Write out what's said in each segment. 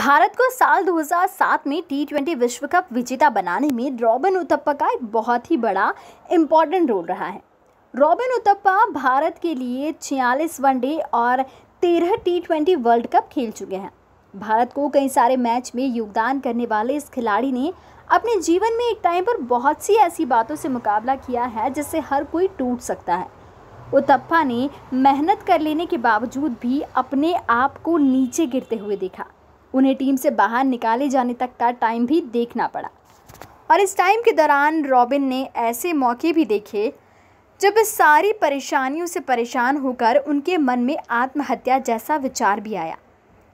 भारत को साल 2007 में टी ट्वेंटी विश्व कप विजेता बनाने में रॉबिन उथप्पा का एक बहुत ही बड़ा इम्पॉर्टेंट रोल रहा है रॉबिन उथप्पा भारत के लिए छियालीस वनडे और तेरह टी ट्वेंटी वर्ल्ड कप खेल चुके हैं भारत को कई सारे मैच में योगदान करने वाले इस खिलाड़ी ने अपने जीवन में एक टाइम पर बहुत सी ऐसी बातों से मुकाबला किया है जिससे हर कोई टूट सकता है उत्तप्पा ने मेहनत कर लेने के बावजूद भी अपने आप को नीचे गिरते हुए देखा उन्हें टीम से बाहर निकाले जाने तक का टाइम भी देखना पड़ा और इस टाइम के दौरान रॉबिन ने ऐसे मौके भी देखे जब इस सारी परेशानियों से परेशान होकर उनके मन में आत्महत्या जैसा विचार भी आया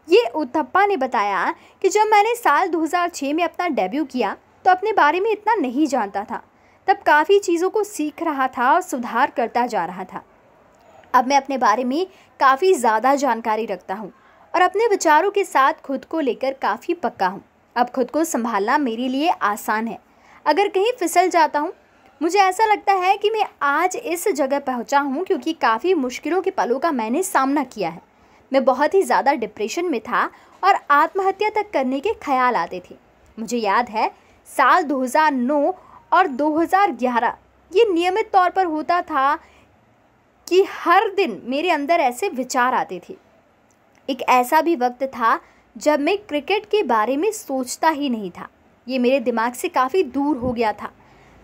ये उथप्पा ने बताया कि जब मैंने साल 2006 में अपना डेब्यू किया तो अपने बारे में इतना नहीं जानता था तब काफ़ी चीज़ों को सीख रहा था और सुधार करता जा रहा था अब मैं अपने बारे में काफ़ी ज़्यादा जानकारी रखता हूँ और अपने विचारों के साथ खुद को लेकर काफ़ी पक्का हूँ अब खुद को संभालना मेरे लिए आसान है अगर कहीं फिसल जाता हूँ मुझे ऐसा लगता है कि मैं आज इस जगह पहुँचा हूँ क्योंकि काफ़ी मुश्किलों के पलों का मैंने सामना किया है मैं बहुत ही ज़्यादा डिप्रेशन में था और आत्महत्या तक करने के ख्याल आते थे मुझे याद है साल 2009 और 2011 ये नियमित तौर पर होता था कि हर दिन मेरे अंदर ऐसे विचार आते थे एक ऐसा भी वक्त था जब मैं क्रिकेट के बारे में सोचता ही नहीं था ये मेरे दिमाग से काफ़ी दूर हो गया था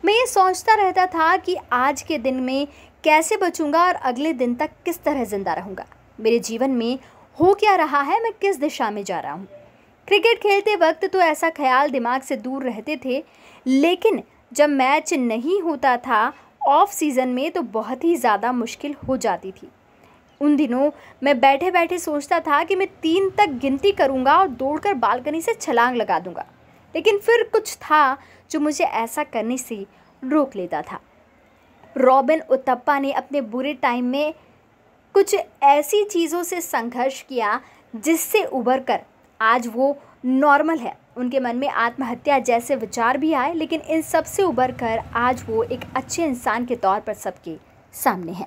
मैं ये सोचता रहता था कि आज के दिन में कैसे बचूंगा और अगले दिन तक किस तरह ज़िंदा रहूँगा मेरे जीवन में हो क्या रहा है मैं किस दिशा में जा रहा हूँ क्रिकेट खेलते वक्त तो ऐसा ख्याल दिमाग से दूर रहते थे लेकिन जब मैच नहीं होता था ऑफ सीज़न में तो बहुत ही ज़्यादा मुश्किल हो जाती थी उन दिनों मैं बैठे बैठे सोचता था कि मैं तीन तक गिनती करूँगा और दौड़कर बालकनी से छलांग लगा दूँगा लेकिन फिर कुछ था जो मुझे ऐसा करने से रोक लेता था रॉबिन उत्तप्पा ने अपने बुरे टाइम में कुछ ऐसी चीज़ों से संघर्ष किया जिससे उभर कर आज वो नॉर्मल है उनके मन में आत्महत्या जैसे विचार भी आए लेकिन इन सब से उभर कर आज वो एक अच्छे इंसान के तौर पर सबके सामने हैं